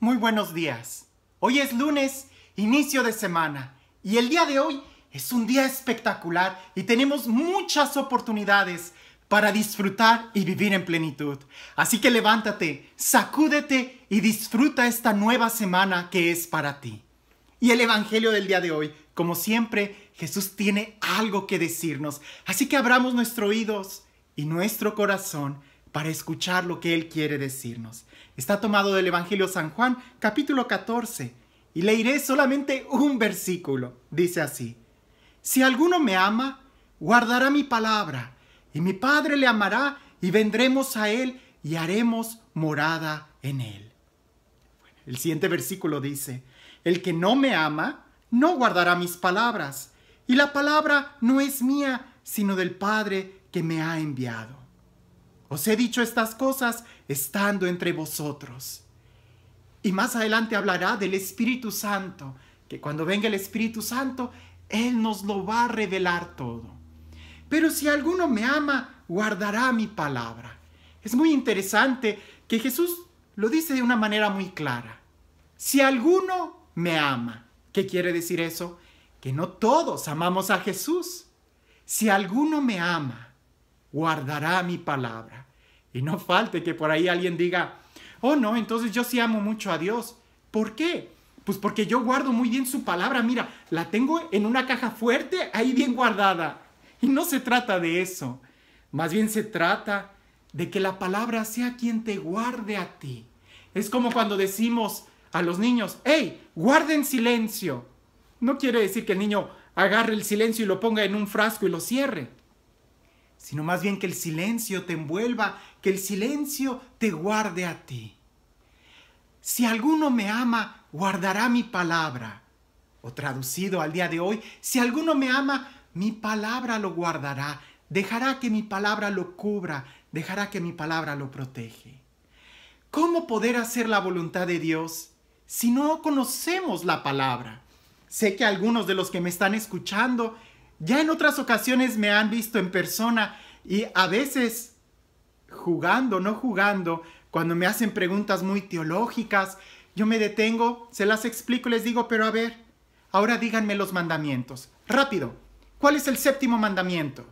Muy buenos días. Hoy es lunes, inicio de semana, y el día de hoy es un día espectacular y tenemos muchas oportunidades para disfrutar y vivir en plenitud. Así que levántate, sacúdete y disfruta esta nueva semana que es para ti. Y el Evangelio del día de hoy, como siempre, Jesús tiene algo que decirnos. Así que abramos nuestros oídos y nuestro corazón para escuchar lo que Él quiere decirnos. Está tomado del Evangelio San Juan, capítulo 14, y leeré solamente un versículo. Dice así, Si alguno me ama, guardará mi palabra, y mi Padre le amará, y vendremos a Él, y haremos morada en Él. el siguiente versículo dice, El que no me ama, no guardará mis palabras, y la palabra no es mía, sino del Padre que me ha enviado. Os he dicho estas cosas estando entre vosotros. Y más adelante hablará del Espíritu Santo, que cuando venga el Espíritu Santo, Él nos lo va a revelar todo. Pero si alguno me ama, guardará mi palabra. Es muy interesante que Jesús lo dice de una manera muy clara. Si alguno me ama, ¿qué quiere decir eso? Que no todos amamos a Jesús. Si alguno me ama, guardará mi palabra. Y no falte que por ahí alguien diga, oh no, entonces yo sí amo mucho a Dios. ¿Por qué? Pues porque yo guardo muy bien su palabra. Mira, la tengo en una caja fuerte, ahí bien guardada. Y no se trata de eso. Más bien se trata de que la palabra sea quien te guarde a ti. Es como cuando decimos a los niños, hey, guarden silencio. No quiere decir que el niño agarre el silencio y lo ponga en un frasco y lo cierre sino más bien que el silencio te envuelva, que el silencio te guarde a ti. Si alguno me ama, guardará mi palabra. O traducido al día de hoy, si alguno me ama, mi palabra lo guardará, dejará que mi palabra lo cubra, dejará que mi palabra lo protege. ¿Cómo poder hacer la voluntad de Dios si no conocemos la palabra? Sé que algunos de los que me están escuchando ya en otras ocasiones me han visto en persona y a veces jugando, no jugando, cuando me hacen preguntas muy teológicas, yo me detengo, se las explico les digo, pero a ver, ahora díganme los mandamientos. Rápido, ¿cuál es el séptimo mandamiento?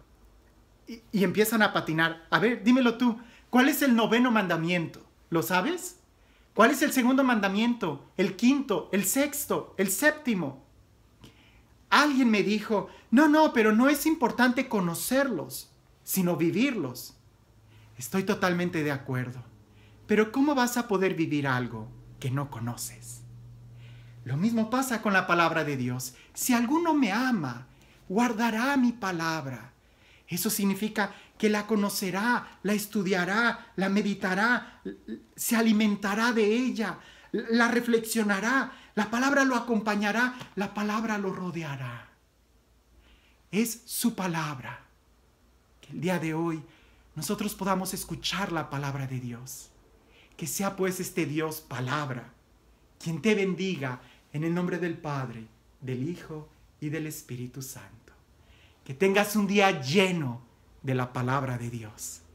y empiezan a patinar. A ver, dímelo tú, ¿cuál es el noveno mandamiento? ¿Lo sabes? ¿Cuál es el segundo mandamiento? El quinto, el sexto, el séptimo. Alguien me dijo, no, no, pero no es importante conocerlos, sino vivirlos. Estoy totalmente de acuerdo, pero ¿cómo vas a poder vivir algo que no conoces? Lo mismo pasa con la palabra de Dios. Si alguno me ama, guardará mi palabra. Eso significa que la conocerá, la estudiará, la meditará, se alimentará de ella, la reflexionará, la palabra lo acompañará, la palabra lo rodeará. Es su palabra. Que el día de hoy nosotros podamos escuchar la palabra de Dios. Que sea pues este Dios palabra, quien te bendiga en el nombre del Padre, del Hijo y del Espíritu Santo. Que tengas un día lleno de la palabra de Dios.